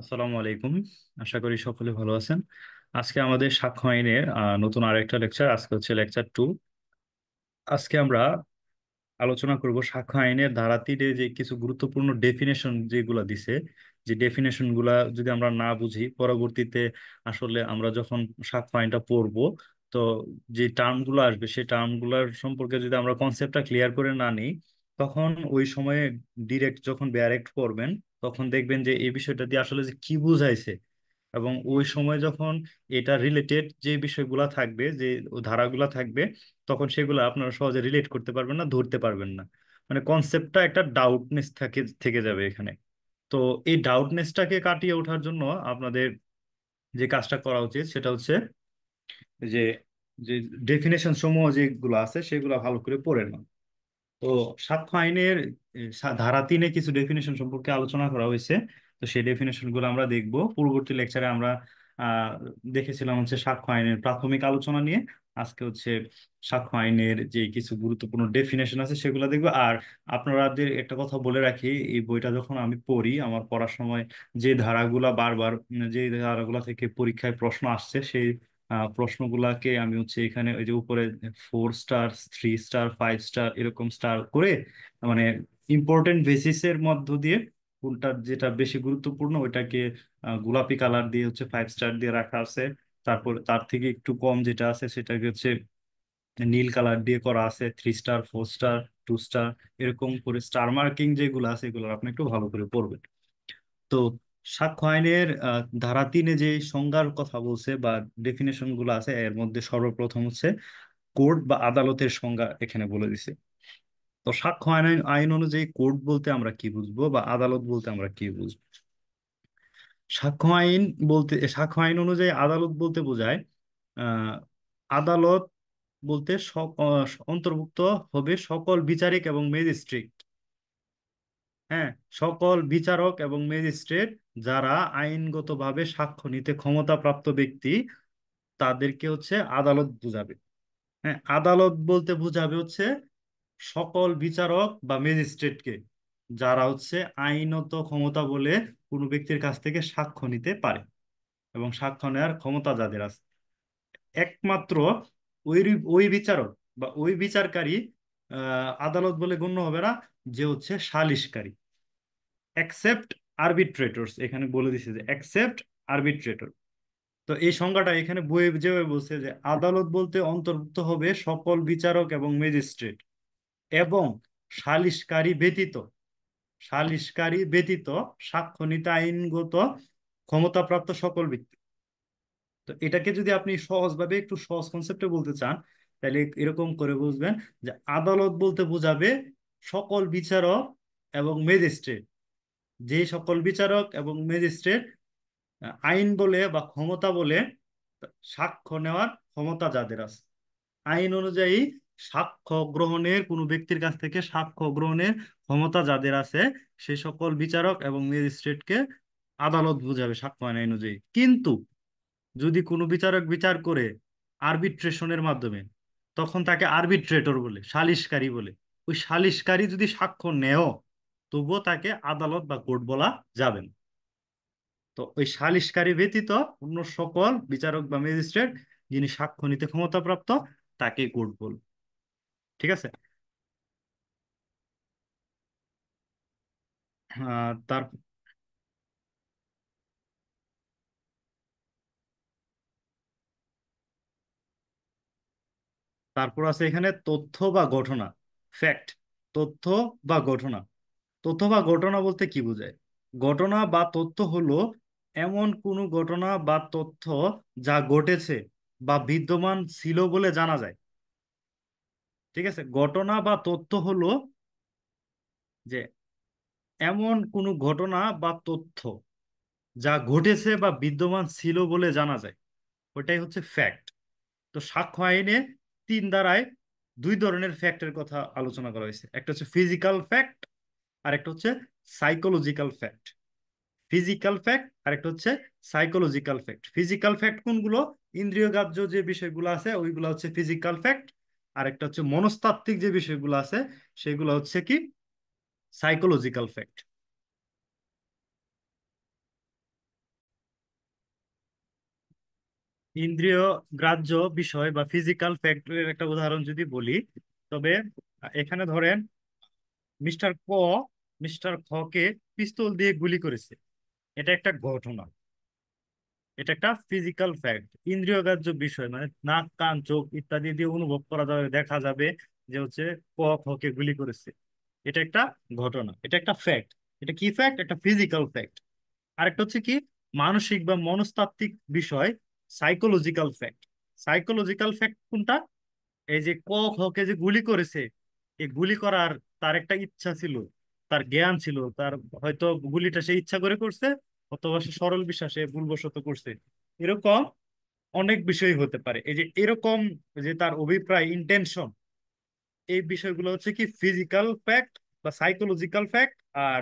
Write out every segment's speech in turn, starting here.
আসসালামু আলাইকুম আশা করি সকলে ভালো আছেন আজকে আমাদের সাক্ষ্য আইনের আহ, নতুন আরেকটা লেকচার আজকে হচ্ছে লেকচার টু আজকে আমরা আলোচনা করব সাক্ষ্য আইনের ধারা তিনে যে কিছু গুরুত্বপূর্ণ ডেফিনেশন যেগুলো দিছে যে ডেফিনেশন গুলা যদি আমরা না বুঝি পরবর্তীতে আসলে আমরা যখন সাক্ষ্য আইনটা পড়বো তো যে টার্ম গুলো আসবে সেই টার্মগুলোর সম্পর্কে যদি আমরা কনসেপ্টটা ক্লিয়ার করে না নিই তখন ওই সময়ে ডিরেক্ট যখন ডাইরেক্ট পড়বেন তখন দেখবেন যে এই বিষয়টা দিয়ে আসলে যে কি বুঝাইছে এবং ওই সময় যখন এটা রিলেটেড যে বিষয়গুলা থাকবে যে ধারাগুলা থাকবে তখন সেগুলো আপনারা সহজে রিলেট করতে পারবেন না ধরতে পারবেন না মানে কনসেপ্টটা একটা ডাউটনেস থাকে থেকে যাবে এখানে তো এই ডাউটনেসটাকে কাটিয়ে ওঠার জন্য আপনাদের যে কাজটা করা উচিত সেটা হচ্ছে যে যে ডেফিনেশন সমূহ যেগুলো আছে সেগুলো ভালো করে পড়ে নেন তো সাক্ষ্য আইনের ধারা তিনে কিছু ডেফিনেশন সম্পর্কে আলোচনা করা হয়েছে তো সেই ডেফিনেশন গুলো আমরা দেখবো পূর্ববর্তী লেকচারে আমরা দেখেছিলাম হচ্ছে সাক্ষ্য আইনের প্রাথমিক আলোচনা নিয়ে আজকে হচ্ছে সাক্ষ্য আইনের যে কিছু গুরুত্বপূর্ণ ডেফিনেশন আছে সেগুলো দেখবো আর আপনারাদের একটা কথা বলে রাখি এই বইটা যখন আমি পড়ি আমার পড়ার সময় যে ধারাগুলা বারবার যে ধারাগুলা থেকে পরীক্ষায় প্রশ্ন আসছে সেই প্রশ্নগুলাকে আমি হচ্ছে এখানে ওই যে উপরে four star three star five star এরকম স্টার করে মানে ইম্পর্টেন্ট বেসিসের মধ্য দিয়ে ফুলটার যেটা বেশি গুরুত্বপূর্ণ ওইটাকে গোলাপি কালার দিয়ে হচ্ছে ফাইভ স্টার দিয়ে রাখা আছে তারপর তার থেকে একটু কম যেটা আছে সেটাকে হচ্ছে নীল কালার দিয়ে করা আছে three star four star two star এরকম করে স্টার মার্কিং যেগুলো আছে এগুলো আপনি একটু ভালো করে পড়বেন তো সাক্ষ্য আইনের ধারা তিনে যে সংজ্ঞার কথা বলছে বা ডেফিনেশন গুলো আছে এর মধ্যে সর্বপ্রথম হচ্ছে কোর্ট বা আদালতের সংজ্ঞা এখানে বলে দিছে তো সাক্ষ্য আইন আইন অনুযায়ী কোর্ট বলতে আমরা কি বুঝবো বা আদালত বলতে আমরা কি বুঝবো সাক্ষ্য আইন বলতে সাক্ষ্য আইন অনুযায়ী আদালত বলতে বোঝায় আদালত বলতে অন্তর্ভুক্ত হবে সকল বিচারিক এবং ম্যাজিস্ট্রিক্ট হ্যাঁ সকল বিচারক এবং ম্যাজিস্ট্রেট যারা আইনগতভাবে সাক্ষ্য নিতে ক্ষমতাপ্রাপ্ত ব্যক্তি তাদেরকে হচ্ছে আদালত বুঝাবে হ্যাঁ আদালত বলতে বুঝাবে হচ্ছে সকল বিচারক বা ম্যাজিস্ট্রেটকে যারা হচ্ছে আইনত ক্ষমতা বলে কোনো ব্যক্তির কাছ থেকে সাক্ষ্য নিতে পারে এবং সাক্ষ্য নেওয়ার ক্ষমতা যাদের আছে একমাত্র ওই ওই বিচারক বা ওই বিচারকারী আদালত বলে গণ্য হবে না যে হচ্ছে সালিশকারী অ্যাকসেপ্ট আরবিট্রেটর এখানে বলে দিছে যে অ্যাকসেপ্ট আরবিট্রেটর তো এই সংজ্ঞাটা এখানে বইয়ে যেভাবে বলছে যে আদালত বলতে অন্তর্ভুক্ত হবে সকল বিচারক এবং ম্যাজিস্ট্রেট এবং সালিশকারী ব্যতীত সালিশকারী ব্যতীত সাক্ষ্য নিতে আইনগত ক্ষমতাপ্রাপ্ত সকল ব্যক্তি তো এটাকে যদি আপনি সহজভাবে একটু সহজ কনসেপ্টে বলতে চান তাহলে এরকম করে বুঝবেন যে আদালত বলতে বোঝাবে সকল বিচারক এবং ম্যাজিস্ট্রেট যে সকল বিচারক এবং ম্যাজিস্ট্রেট আইন বলে বা ক্ষমতা বলে সাক্ষ্য নেওয়ার ক্ষমতা যাদের আছে আইন অনুযায়ী সাক্ষ্য গ্রহণের কোনো ব্যক্তির কাছ থেকে সাক্ষ্য গ্রহণের ক্ষমতা যাদের আছে সে সকল বিচারক এবং ম্যাজিস্ট্রেটকে আদালত বুঝাবে সাক্ষ্য আইন অনুযায়ী কিন্তু যদি কোনো বিচারক বিচার করে আরবিট্রেশনের মাধ্যমে তখন তাকে আরবিট্রেটর বলে সালিশকারী বলে ওই সালিশকারী যদি সাক্ষ্য নেও তবুও তাকে আদালত বা কোর্ট বলা যাবে না তো ওই সালিশকারী ব্যতীত অন্য সকল বিচারক বা ম্যাজিস্ট্রেট যিনি সাক্ষ্য নিতে ক্ষমতাপ্রাপ্ত তাকে কোর্ট বল ঠিক আছে তার তারপর আছে এখানে তথ্য বা ঘটনা ফ্যাক্ট তথ্য বা ঘটনা তথ্য বা ঘটনা বলতে কি বোঝায় ঘটনা বা তথ্য হলো এমন কোনো ঘটনা বা তথ্য যা ঘটেছে বা বিদ্যমান ছিল বলে জানা যায় ঠিক আছে ঘটনা বা তথ্য হলো যে এমন কোনো ঘটনা বা তথ্য যা ঘটেছে বা বিদ্যমান ছিল বলে জানা যায় ওটাই হচ্ছে ফ্যাক্ট তো সাক্ষ্য আইনে তিন দ্বারায় দুই ধরনের ফ্যাক্টের কথা আলোচনা করা হয়েছে একটা হচ্ছে ফিজিক্যাল ফ্যাক্ট আর একটা হচ্ছে সাইকোলজিক্যাল ফ্যাক্ট ফিজিক্যাল ফ্যাক্ট আর একটা হচ্ছে সাইকোলজিক্যাল ফ্যাক্ট ফিজিক্যাল ফ্যাক্ট কোনগুলো ইন্দ্রিয় যে বিষয়গুলো আছে ওইগুলো হচ্ছে ফিজিক্যাল ফ্যাক্ট আর একটা হচ্ছে মনস্তাত্ত্বিক যে বিষয়গুলো আছে সেগুলো হচ্ছে কি সাইকোলজিক্যাল ফ্যাক্ট ইন্দ্রিয় গ্রাহ্য বিষয় বা ফিজিক্যাল ফ্যাক্টরের একটা উদাহরণ যদি বলি তবে এখানে ধরেন মিস্টার ক মিস্টার খকে পিস্তল দিয়ে গুলি করেছে এটা একটা ঘটনা এটা একটা ফিজিক্যাল ফ্যাক্ট ইন্দ্রিয়গ্রাহ্য বিষয় মানে নাক কান চোখ ইত্যাদি দিয়ে অনুভব করা যাবে দেখা যাবে যে হচ্ছে ক কে গুলি করেছে এটা একটা ঘটনা এটা একটা ফ্যাক্ট এটা কি ফ্যাক্ট একটা ফিজিক্যাল ফ্যাক্ট আরেকটা হচ্ছে কি মানসিক বা মনস্তাত্ত্বিক বিষয় সাইকোলজিক্যাল ফ্যাক্ট সাইকোলজিক্যাল ফ্যাক্ট কোনটা এই যে ক কে যে গুলি করেছে এই গুলি করার তার একটা ইচ্ছা ছিল তার জ্ঞান ছিল তার হয়তো গুলিটা সে ইচ্ছা করে করছে অথবা সে সরল বিশ্বাসে ভুলবশত করছে এরকম অনেক বিষয় হতে পারে এই যে এরকম যে তার অভিপ্রায় ইন্টেনশন এই বিষয়গুলো হচ্ছে কি ফিজিক্যাল ফ্যাক্ট বা সাইকোলজিক্যাল ফ্যাক্ট আর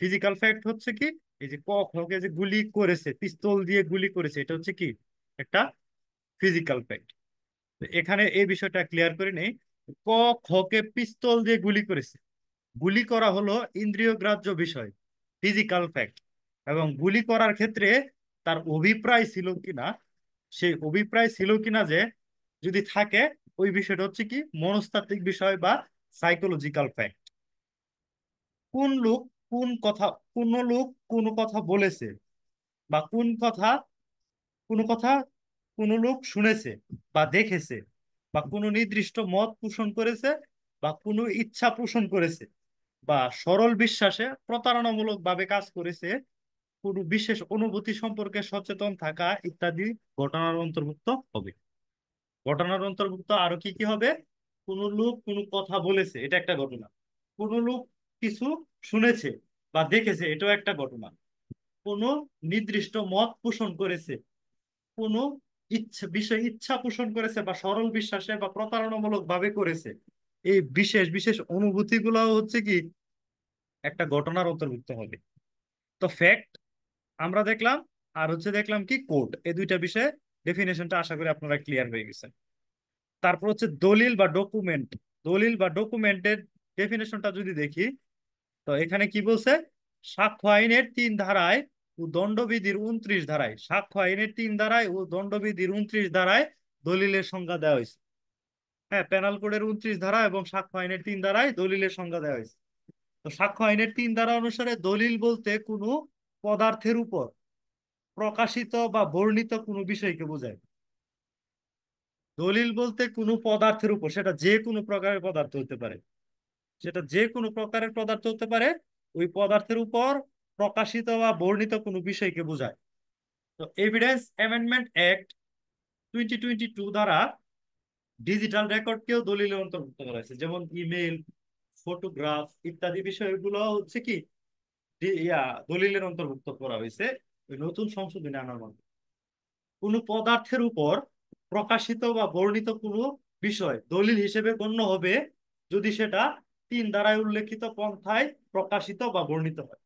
ফিজিক্যাল ফ্যাক্ট হচ্ছে কি এই যে কখনকে যে গুলি করেছে পিস্তল দিয়ে গুলি করেছে এটা হচ্ছে কি একটা ফিজিক্যাল ফ্যাক্ট এখানে এই বিষয়টা ক্লিয়ার করে নেই ক খকে পিস্তল দিয়ে গুলি করেছে গুলি করা হলো ইন্দ্রিয় গ্রাহ্য বিষয় ফিজিক্যাল ফ্যাক্ট এবং গুলি করার ক্ষেত্রে তার অভিপ্রায় ছিল কিনা সেই অভিপ্রায় ছিল কিনা যে যদি থাকে ওই বিষয়টা হচ্ছে কি মনস্তাত্ত্বিক বিষয় বা সাইকোলজিক্যাল ফ্যাক্ট কোন লোক কোন কথা কোন লোক কোন কথা বলেছে বা কোন কথা কোন কথা কোন লোক শুনেছে বা দেখেছে বা কোনো নির্দিষ্ট মত পোষণ করেছে বা কোনো ইচ্ছা পোষণ করেছে বা সরল বিশ্বাসে প্রতারণামূলক ভাবে কাজ করেছে কোনো বিশেষ অনুভূতি সম্পর্কে সচেতন থাকা ইত্যাদি ঘটনার অন্তর্ভুক্ত হবে ঘটনার অন্তর্ভুক্ত আরো কি কি হবে কোন লোক কোনো কথা বলেছে এটা একটা ঘটনা কোন লোক কিছু শুনেছে বা দেখেছে এটাও একটা ঘটনা কোন নির্দিষ্ট মত পোষণ করেছে কোন ইচ্ছা বিষয় ইচ্ছা পোষণ করেছে বা সরল বিশ্বাসে বা প্রতারণামূলক ভাবে করেছে এই বিশেষ বিশেষ অনুভূতিগুলাও হচ্ছে কি একটা ঘটনার অন্তর্ভুক্ত হবে তো ফ্যাক্ট আমরা দেখলাম আর হচ্ছে দেখলাম কি কোড এই দুইটা বিষয়ে ডেফিনেশনটা আশা করি আপনারা ক্লিয়ার হয়ে গেছেন তারপর হচ্ছে দলিল বা ডকুমেন্ট দলিল বা ডকুমেন্টের ডেফিনেশনটা যদি দেখি তো এখানে কি বলছে সাক্ষ্য আইনের তিন ধারায় ও দণ্ডবিধির উনত্রিশ ধারায় সাক্ষ্য আইনের তিন ধারায় ও দণ্ডবিধির উনত্রিশ ধারায় দলিলের সংজ্ঞা দেওয়া হয়েছে হ্যাঁ পেনাল কোডের উনত্রিশ ধারা এবং সাক্ষ্য আইনের তিন ধারায় দলিলের সংজ্ঞা দেওয়া হয়েছে তো সাক্ষ্য আইনের তিন ধারা অনুসারে দলিল বলতে কোনো পদার্থের উপর প্রকাশিত বা বর্ণিত কোনো বিষয়কে বোঝায় দলিল বলতে কোনো পদার্থের উপর সেটা যে কোনো প্রকারের পদার্থ হতে পারে সেটা যে কোনো প্রকারের পদার্থ হতে পারে ওই পদার্থের উপর প্রকাশিত বা বর্ণিত কোনো বিষয়কে বোঝায় তো evidence amendment act twenty twenty two দ্বারা ডিজিটাল রেকর্ডকেও দলিলে অন্তর্ভুক্ত করা হয়েছে যেমন ইমেল ফটোগ্রাফ ইত্যাদি বিষয়গুলো হচ্ছে কি দলিলের অন্তর্ভুক্ত করা হয়েছে নতুন সংশোধনী আনার মাধ্যমে কোন পদার্থের উপর প্রকাশিত বা বর্ণিত কোনো বিষয় দলিল হিসেবে গণ্য হবে যদি সেটা তিন দ্বারায় উল্লেখিত পন্থায় প্রকাশিত বা বর্ণিত হয়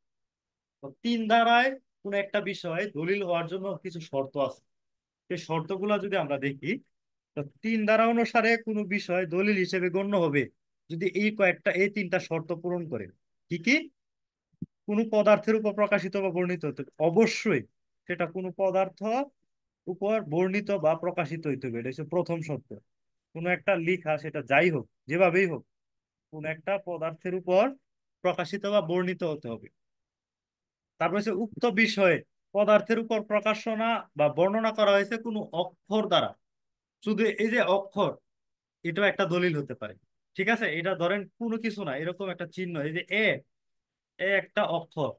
তিন দ্বারায় কোন একটা বিষয় দলিল হওয়ার জন্য কিছু শর্ত আছে সেই শর্তগুলা যদি আমরা দেখি তো তিন ধারা অনুসারে কোনো বিষয় দলিল হিসেবে গণ্য হবে যদি এই কয়েকটা এই তিনটা শর্ত পূরণ করে কি কি কোন পদার্থের উপর প্রকাশিত বা বর্ণিত হতে অবশ্যই সেটা কোনো পদার্থ উপর বর্ণিত বা প্রকাশিত হইতে হবে এটা হচ্ছে প্রথম শর্ত কোনো একটা লিখা সেটা যাই হোক যেভাবেই হোক কোন একটা পদার্থের উপর প্রকাশিত বা বর্ণিত হতে হবে তারপর হচ্ছে উক্ত বিষয়ে পদার্থের উপর প্রকাশনা বা বর্ণনা করা হয়েছে কোনো অক্ষর দ্বারা শুধু এই যে অক্ষর এটাও একটা দলিল হতে পারে ঠিক আছে এটা ধরেন কোনো কিছু না এরকম একটা চিহ্ন এই যে এ এ একটা অক্ষর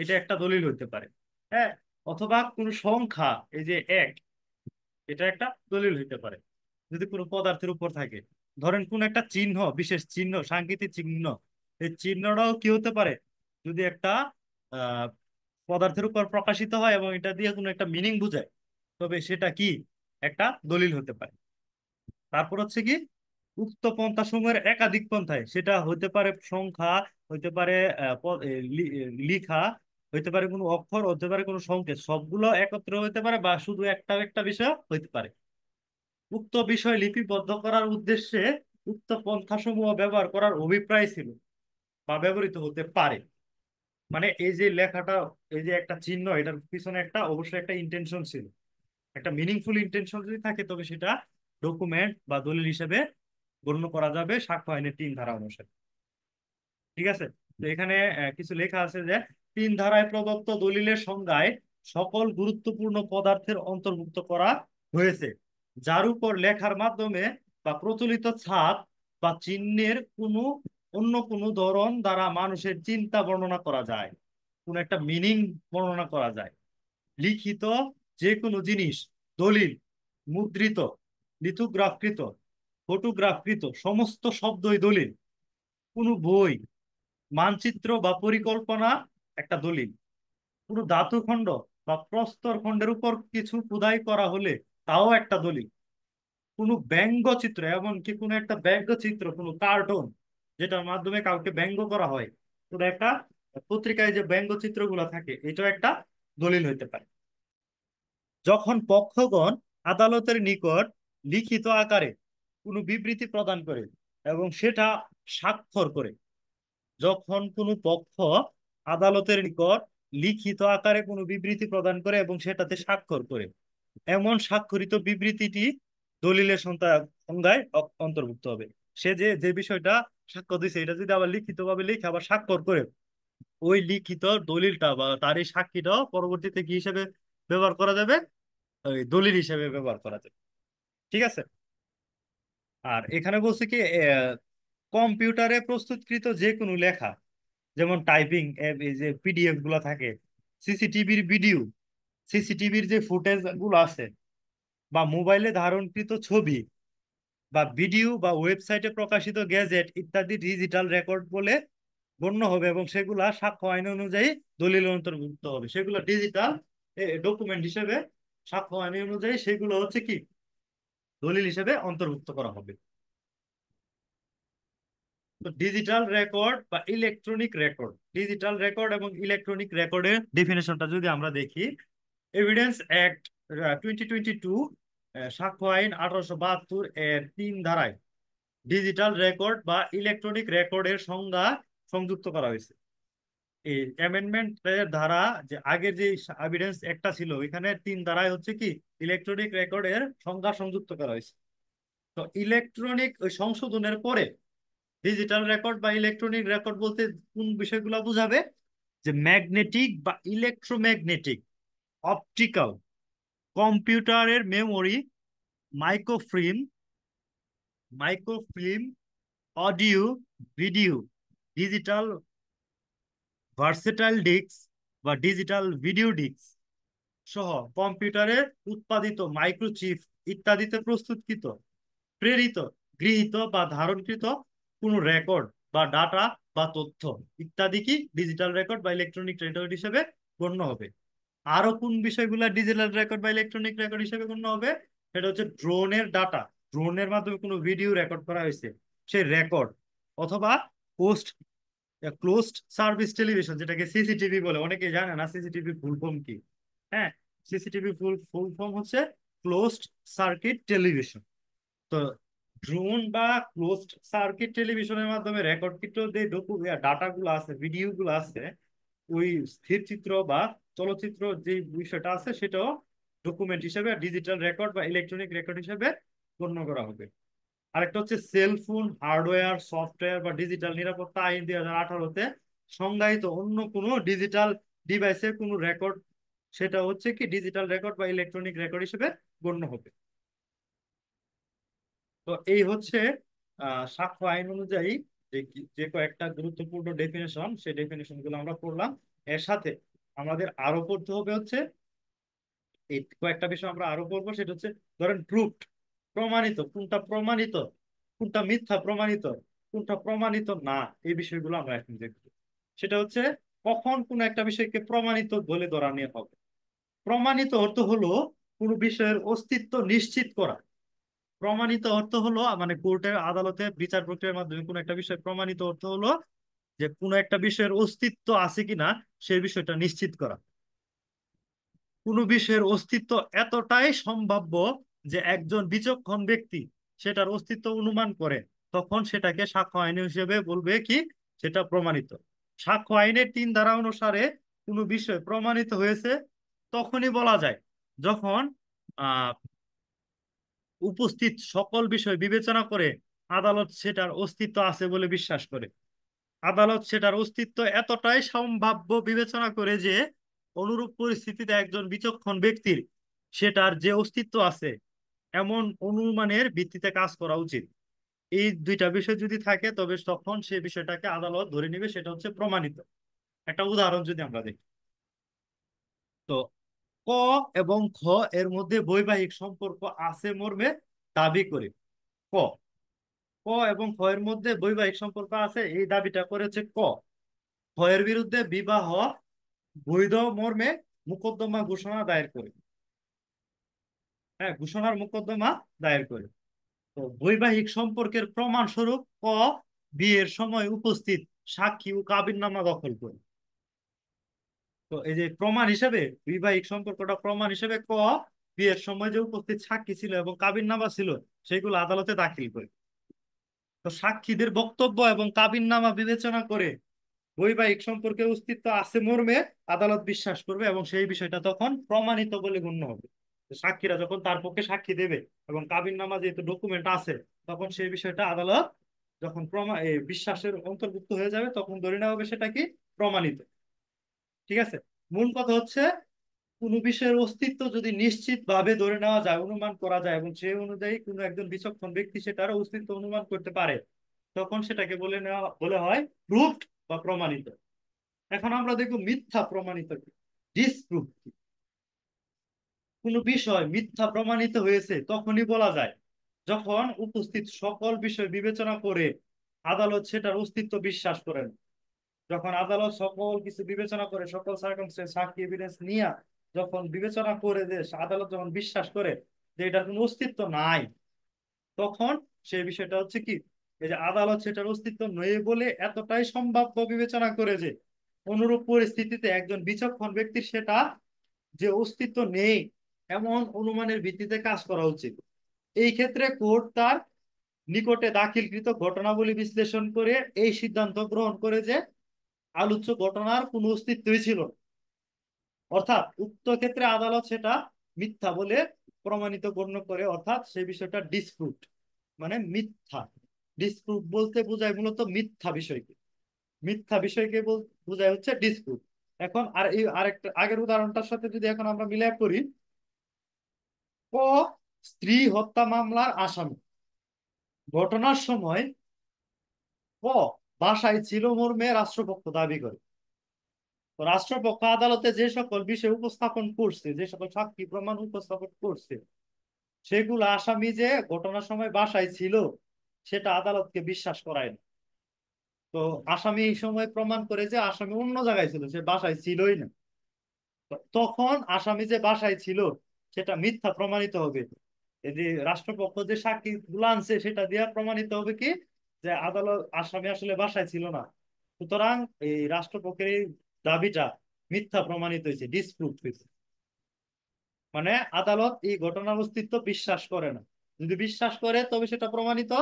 এটা একটা দলিল হতে পারে হ্যাঁ অথবা কোনো সংখ্যা এই যে এক এটা একটা দলিল হইতে পারে যদি কোনো পদার্থের উপর থাকে ধরেন কোন একটা চিহ্ন বিশেষ চিহ্ন সাংকেতিক চিহ্ন এই চিহ্নটাও কি হতে পারে যদি একটা পদার্থের উপর প্রকাশিত হয় এবং এটা দিয়ে কোনো একটা মিনিং বুঝায় তবে সেটা কি একটা দলিল হতে পারে তারপর হচ্ছে কি উক্ত পন্থা সমূহের একাধিক পন্থায় সেটা হতে পারে সংখ্যা হইতে পারে লিখা হইতে পারে কোনো অক্ষর হতে পারে কোনো সংকেত সবগুলো একত্র হইতে পারে বা শুধু একটা একটা বিষয় হইতে পারে উক্ত বিষয় লিপিবদ্ধ করার উদ্দেশ্যে উক্ত পন্থা সমূহ ব্যবহার করার অভিপ্রায় ছিল বা ব্যবহৃত হতে পারে মানে এই যে লেখাটা এই যে একটা চিহ্ন এটার পিছনে একটা অবশ্যই একটা ইন্টেনশন ছিল একটা মিনিংফুল ইন্টেনশন যদি থাকে তবে সেটা ডকুমেন্ট বা দলিল হিসেবে গণ্য করা যাবে সাক্ষ্য আইনের তিন ধারা অনুসারে ঠিক আছে তো এখানে কিছু লেখা আছে যে তিন ধারায় প্রদত্ত দলিলের সংজ্ঞায় সকল গুরুত্বপূর্ণ পদার্থের অন্তর্ভুক্ত করা হয়েছে যার উপর লেখার মাধ্যমে বা প্রচলিত ছাপ বা চিহ্নের কোনো অন্য কোনো ধরন দ্বারা মানুষের চিন্তা বর্ণনা করা যায় কোন একটা মিনিং বর্ণনা করা যায় লিখিত যে কোনো জিনিস দলিল মুদ্রিত লিথোগ্রাফকৃত ফটোগ্রাফকৃত সমস্ত শব্দই দলিল কোনো বই মানচিত্র বা পরিকল্পনা একটা দলিল কোনো ধাতুখণ্ড বা প্রস্তর খণ্ডের উপর কিছু খুদাই করা হলে তাও একটা দলিল কোনো ব্যঙ্গচিত্র এমনকি কোনো একটা ব্যঙ্গচিত্র কোনো কার্টুন যেটার মাধ্যমে কাউকে ব্যঙ্গ করা হয় কোনো একটা পত্রিকায় যে ব্যঙ্গচিত্রগুলো থাকে এটাও একটা দলিল হইতে পারে যখন পক্ষগণ আদালতের নিকট লিখিত আকারে কোনো বিবৃতি প্রদান করে এবং সেটা স্বাক্ষর করে যখন কোনো পক্ষ আদালতের নিকট লিখিত আকারে কোনো বিবৃতি প্রদান করে এবং সেটাতে স্বাক্ষর করে এমন স্বাক্ষরিত বিবৃতিটি দলিলের সংজ্ঞায় অন্তর্ভুক্ত হবে সে যে যে বিষয়টা সাক্ষ্য দিছে এটা যদি আবার লিখিতভাবে লিখে আবার স্বাক্ষর করে ওই লিখিত দলিলটা বা তার এই সাক্ষীটাও পরবর্তীতে কি হিসেবে ব্যবহার করা যাবে ওই দলিল হিসেবে ব্যবহার করা যাবে ঠিক আছে আর এখানে বলছে কি কম্পিউটারে প্রস্তুতকৃত যে কোনো লেখা যেমন টাইপিং যে পিডিএফ গুলা থাকে সিসিটিভির ভিডিও সিসিটিভির যে ফুটেজ গুলো আছে বা মোবাইলে ধারণকৃত ছবি বা ভিডিও বা ওয়েবসাইটে প্রকাশিত গ্যাজেট ইত্যাদি ডিজিটাল রেকর্ড বলে গণ্য হবে এবং সেগুলা সাক্ষ্য আইন অনুযায়ী দলিল অন্তর্ভুক্ত হবে সেগুলো ডিজিটাল ডকুমেন্ট হিসেবে সাক্ষ্য আইন অনুযায়ী সেগুলো হচ্ছে কি দলিল হিসেবে অন্তর্ভুক্ত করা হবে ডিজিটাল রেকর্ড বা ইলেকট্রনিক রেকর্ড ডিজিটাল রেকর্ড এবং ইলেকট্রনিক রেকর্ডের ডেফিনেশনটা যদি আমরা দেখি এভিডেন্স অ্যাক্ট সাক্ষ্য আইন আঠারোশো বাহাত্তর এর তিন ধারায় ডিজিটাল রেকর্ড বা ইলেকট্রনিক রেকর্ডের সংজ্ঞা সংযুক্ত করা হয়েছে এই অ্যামেন্ডমেন্ট ধারা যে আগের যে এভিডেন্স একটা ছিল এখানে তিন ধারায় হচ্ছে কি ইলেকট্রনিক রেকর্ড এর সংজ্ঞা সংযুক্ত করা হয়েছে তো ইলেকট্রনিক ওই সংশোধনের পরে ডিজিটাল রেকর্ড বা ইলেকট্রনিক রেকর্ড বলতে কোন বিষয়গুলো বোঝাবে যে ম্যাগনেটিক বা ইলেকট্রোম্যাগনেটিক অপটিক্যাল কম্পিউটারের memory microfilm microfilm audio video digital versatile disc বা ডিজিটাল ভিডিও ডিস্ক সহ কম্পিউটারে উৎপাদিত মাইক্রোচিপ ইত্যাদিতে প্রস্তুতকৃত প্রেরিত গৃহীত বা ধারণকৃত কোনো রেকর্ড বা ডাটা বা তথ্য ইত্যাদি কি ডিজিটাল রেকর্ড বা ইলেকট্রনিক রেকর্ড হিসেবে গণ্য হবে আরো কোন বিষয়গুলো ডিজিটাল রেকর্ড বা ইলেকট্রনিক রেকর্ড হিসেবে গণ্য হবে সেটা হচ্ছে ড্রোনের ডাটা ড্রোনের মাধ্যমে কোনো ভিডিও রেকর্ড করা হয়েছে সেই রেকর্ড অথবা পোস্ট ক্লোজড সার্ভিস টেলিভিশন যেটাকে সিসিটিভি বলে অনেকে জানে না সিসিটিভি ফুল ফর্ম কি হ্যাঁ সিসিটিভি ফুল ফুল ফর্ম হচ্ছে ক্লোজড সার্কিট টেলিভিশন তো ড্রোন বা ক্লোজড সার্কিট টেলিভিশনের মাধ্যমে রেকর্ডকৃত যে ডকু ডাটাগুলো আছে ভিডিওগুলো আছে ওই স্থির চিত্র বা চলচ্চিত্র যে বিষয়টা আছে সেটাও ডকুমেন্ট হিসেবে ডিজিটাল রেকর্ড বা ইলেকট্রনিক রেকর্ড হিসেবে গণ্য করা হবে আরেকটা হচ্ছে সেলফোন হার্ডওয়্যার সফটওয়্যার বা ডিজিটাল নিরাপত্তা আইন দুই হাজার আঠারোতে সংজ্ঞায়িত অন্য কোনো ডিজিটাল ডিভাইসের কোনো রেকর্ড সেটা হচ্ছে কি ডিজিটাল রেকর্ড বা ইলেকট্রনিক রেকর্ড হিসেবে গণ্য হবে তো এই হচ্ছে সাক্ষ্য আইন অনুযায়ী যে কয়েকটা গুরুত্বপূর্ণ ডেফিনেশন সেই ডেফিনেশন গুলো আমরা পড়লাম এর সাথে আমাদের আরো পড়তে হবে হচ্ছে এই কয়েকটা বিষয় আমরা আরো পড়বো সেটা হচ্ছে ধরেন প্রুফ প্রমাণিত কোনটা প্রমাণিত কোনটা মিথ্যা প্রমাণিত কোনটা প্রমাণিত না এই বিষয়গুলো আমরা এখন দেখব সেটা হচ্ছে কখন কোন একটা বিষয়কে প্রমাণিত বলে ধরা নিয়ে হবে প্রমাণিত অর্থ হলো কোন বিষয়ের অস্তিত্ব নিশ্চিত করা প্রমাণিত অর্থ হলো মানে কোর্টের আদালতে বিচার প্রক্রিয়ার মাধ্যমে কোন একটা বিষয় প্রমাণিত অর্থ হলো যে কোন একটা বিষয়ের অস্তিত্ব আছে কিনা সে বিষয়টা নিশ্চিত করা কোন বিষয়ের অস্তিত্ব এতটাই সম্ভাব্য যে একজন বিচক্ষণ ব্যক্তি সেটার অস্তিত্ব অনুমান করে তখন সেটাকে সাক্ষ্য আইন হিসেবে বলবে কি সেটা প্রমাণিত সাক্ষ্য আইনের তিন ধারা অনুসারে কোনো বিষয় প্রমাণিত হয়েছে তখনই বলা যায় যখন উপস্থিত সকল বিষয় বিবেচনা করে আদালত সেটার অস্তিত্ব আছে বলে বিশ্বাস করে আদালত সেটার অস্তিত্ব এতটাই সম্ভাব্য বিবেচনা করে যে অনুরূপ পরিস্থিতিতে একজন বিচক্ষণ ব্যক্তির সেটার যে অস্তিত্ব আছে এমন অনুমানের ভিত্তিতে কাজ করা উচিত এই দুইটা বিষয় যদি থাকে তবে তখন সে বিষয়টাকে আদালত ধরে নিবে সেটা হচ্ছে প্রমাণিত একটা উদাহরণ যদি আমরা দেখি তো ক এবং খ এর মধ্যে বৈবাহিক সম্পর্ক আছে মর্মে দাবি করে ক ক এবং খ এর মধ্যে বৈবাহিক সম্পর্ক আছে এই দাবিটা করেছে ক খ এর বিরুদ্ধে বিবাহ বৈধ মর্মে মোকদ্দমা ঘোষণা দায়ের করে হ্যাঁ ঘোষণার মোকদ্দমা দায়ের করে তো বৈবাহিক সম্পর্কের প্রমাণ স্বরূপ ক বিয়ের সময় উপস্থিত সাক্ষী ও কাবিননামা দখল করে তো এই যে প্রমাণ হিসেবে বৈবাহিক সম্পর্কটা প্রমাণ হিসেবে ক বিয়ের সময় যে উপস্থিত সাক্ষী ছিল এবং কাবিননামা ছিল সেগুলো আদালতে দাখিল করে তো সাক্ষীদের বক্তব্য এবং কাবিননামা বিবেচনা করে বৈবাহিক সম্পর্কে অস্তিত্ব আছে মর্মে আদালত বিশ্বাস করবে এবং সেই বিষয়টা তখন প্রমাণিত বলে গণ্য হবে সাক্ষীরা যখন তার পক্ষে সাক্ষী দেবে এবং কাবিন নামা যেহেতু ডকুমেন্ট আছে তখন সেই বিষয়টা আদালত যখন প্রমা বিশ্বাসের অন্তর্ভুক্ত হয়ে যাবে তখন ধরে নেওয়া হবে সেটা কি প্রমাণিত ঠিক আছে মূল কথা হচ্ছে কোনো বিষয়ের অস্তিত্ব যদি নিশ্চিতভাবে ধরে নেওয়া যায় অনুমান করা যায় এবং সেই অনুযায়ী কোনো একজন বিচক্ষণ ব্যক্তি সেটার অস্তিত্ব অনুমান করতে পারে তখন সেটাকে বলে নেওয়া বলে হয় প্রুফ বা প্রমাণিত এখন আমরা দেখব মিথ্যা প্রমাণিত কি ডিসপ্রুফ কি কোনো বিষয় মিথ্যা প্রমাণিত হয়েছে তখনই বলা যায় যখন উপস্থিত সকল বিষয় বিবেচনা করে আদালত সেটার অস্তিত্ব বিশ্বাস করেন যখন আদালত সকল কিছু বিবেচনা করে সকল সাক্ষী এভিডেন্স নিয়ে যখন বিবেচনা করে যে আদালত যখন বিশ্বাস করে যে এটার কোনো অস্তিত্ব নাই তখন সে বিষয়টা হচ্ছে কি এই যে আদালত সেটার অস্তিত্ব নয় বলে এতটাই সম্ভাব্য বিবেচনা করে যে অনুরূপ পরিস্থিতিতে একজন বিচক্ষণ ব্যক্তির সেটা যে অস্তিত্ব নেই এমন অনুমানের ভিত্তিতে কাজ করা উচিত এই ক্ষেত্রে কোর্ট তার নিকটে দাখিলকৃত ঘটনাবলী বিশ্লেষণ করে এই সিদ্ধান্ত গ্রহণ করে যে আলোচ্য ঘটনার কোনো অস্তিত্বই ছিল অর্থাৎ উক্ত ক্ষেত্রে আদালত সেটা মিথ্যা বলে প্রমাণিত গণ্য করে অর্থাৎ সে বিষয়টা ডিসপ্রুট মানে মিথ্যা ডিসপ্রুট বলতে বোঝায় মূলত মিথ্যা বিষয়কে মিথ্যা বিষয়কে বোঝায় হচ্ছে ডিসপ্রুট এখন আর এই আরেকটা আগের উদাহরণটার সাথে যদি এখন আমরা মিলাই করি ক স্ত্রী হত্যা মামলার আসামি ঘটনার সময় ক বাসায় ছিল মর্মে রাষ্ট্রপক্ষ দাবি করে রাষ্ট্রপক্ষ আদালতে যে সকল বিষয় উপস্থাপন করছে যে সকল সাক্ষী প্রমাণ উপস্থাপন করছে সেগুলো আসামি যে ঘটনার সময় বাসায় ছিল সেটা আদালতকে বিশ্বাস করায় না তো আসামি এই সময় প্রমাণ করে যে আসামি অন্য জায়গায় ছিল সে বাসায় ছিলই না তখন আসামি যে বাসায় ছিল সেটা মিথ্যা প্রমাণিত হবে এই যে রাষ্ট্রপক্ষ যে সাক্ষী গুলো আনছে সেটা দিয়ে প্রমাণিত হবে কি যে আদালত আসামি আসলে বাসায় ছিল না সুতরাং এই রাষ্ট্রপক্ষের এই দাবিটা মিথ্যা প্রমাণিত হয়েছে ডিসপ্রুভ হয়েছে মানে আদালত এই ঘটনার অস্তিত্ব বিশ্বাস করে না যদি বিশ্বাস করে তবে সেটা প্রমাণিত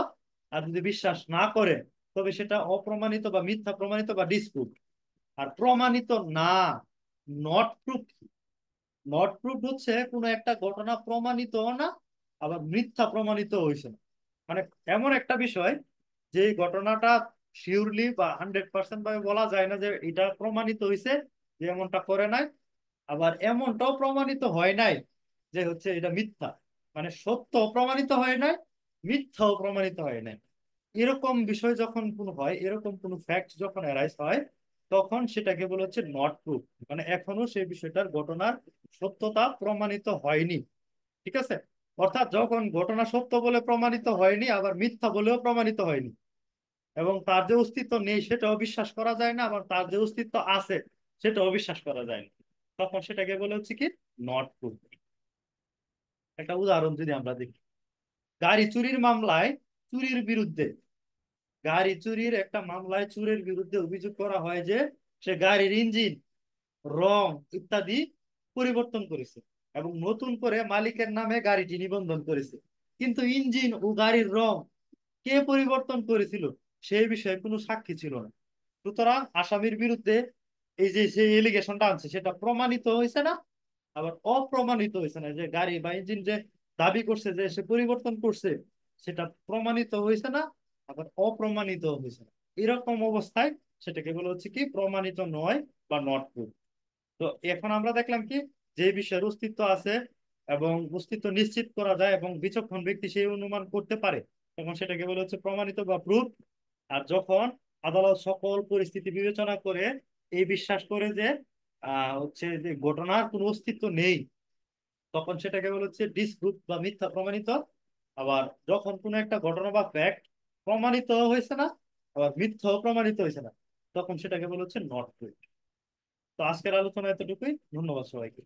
আর যদি বিশ্বাস না করে তবে সেটা অপ্রমাণিত বা মিথ্যা প্রমাণিত বা ডিসপ্রুভ আর প্রমাণিত না নট প্রুফ নট প্রুভড হচ্ছে কোনো একটা ঘটনা প্রমাণিত না আবার মিথ্যা প্রমাণিত হয়েছে না মানে এমন একটা বিষয় যে ঘটনাটা শিওরলি বা হান্ড্রেড পার্সেন্ট ভাবে বলা যায় না যে এটা প্রমাণিত হয়েছে যে এমনটা করে নাই আবার এমনটাও প্রমাণিত হয় নাই যে হচ্ছে এটা মিথ্যা মানে সত্য প্রমাণিত হয় নাই মিথ্যাও প্রমাণিত হয় নাই এরকম বিষয় যখন কোনো হয় এরকম কোনো ফ্যাক্ট যখন অ্যারাইজ হয় তখন সেটাকে বলে হচ্ছে নট প্রুফ মানে এখনো সেই বিষয়টার ঘটনার সত্যতা প্রমাণিত হয়নি ঠিক আছে অর্থাৎ যখন ঘটনা সত্য বলে প্রমাণিত হয়নি আবার মিথ্যা বলেও প্রমাণিত হয়নি এবং তার যে অস্তিত্ব নেই সেটা অবিশ্বাস করা যায় না আবার তার যে অস্তিত্ব আছে সেটা অবিশ্বাস করা যায় না তখন সেটাকে বলে হচ্ছে কি নট প্রুফ একটা উদাহরণ যদি আমরা দেখি গাড়ি চুরির মামলায় চুরির বিরুদ্ধে গাড়ি চুরির একটা মামলায় চুরের বিরুদ্ধে অভিযোগ করা হয় যে সে গাড়ির ইঞ্জিন রং ইত্যাদি পরিবর্তন করেছে এবং নতুন করে মালিকের নামে গাড়িটি নিবন্ধন করেছে কিন্তু ইঞ্জিন ও গাড়ির রং কে পরিবর্তন করেছিল সেই বিষয়ে কোনো সাক্ষী ছিল না সুতরাং আসামির বিরুদ্ধে এই যে সেই এলিগেশনটা আনছে সেটা প্রমাণিত হয়েছে না আবার অপ্রমাণিত হয়েছে না যে গাড়ি বা ইঞ্জিন যে দাবি করছে যে সে পরিবর্তন করছে সেটা প্রমাণিত হয়েছে না আবার অপ্রমাণিত হয়েছে এরকম অবস্থায় সেটাকে বলা হচ্ছে কি প্রমাণিত নয় বা নট ট্রু তো এখন আমরা দেখলাম কি যে বিষয়ের অস্তিত্ব আছে এবং অস্তিত্ব নিশ্চিত করা যায় এবং বিচক্ষণ ব্যক্তি সেই অনুমান করতে পারে তখন সেটাকে বলা হচ্ছে প্রমাণিত বা প্রুফ আর যখন আদালত সকল পরিস্থিতি বিবেচনা করে এই বিশ্বাস করে যে হচ্ছে যে ঘটনার কোনো অস্তিত্ব নেই তখন সেটাকে বলা হচ্ছে ডিসপ্রুফ বা মিথ্যা প্রমাণিত আবার যখন কোনো একটা ঘটনা বা ফ্যাক্ট প্রমাণিত হয়েছে না আবার মিথ্যা প্রমাণিত হয়েছে না তখন সেটাকে বলা হচ্ছে নট ট্রু তো আজকের আলোচনা এতটুকুই ধন্যবাদ সবাইকে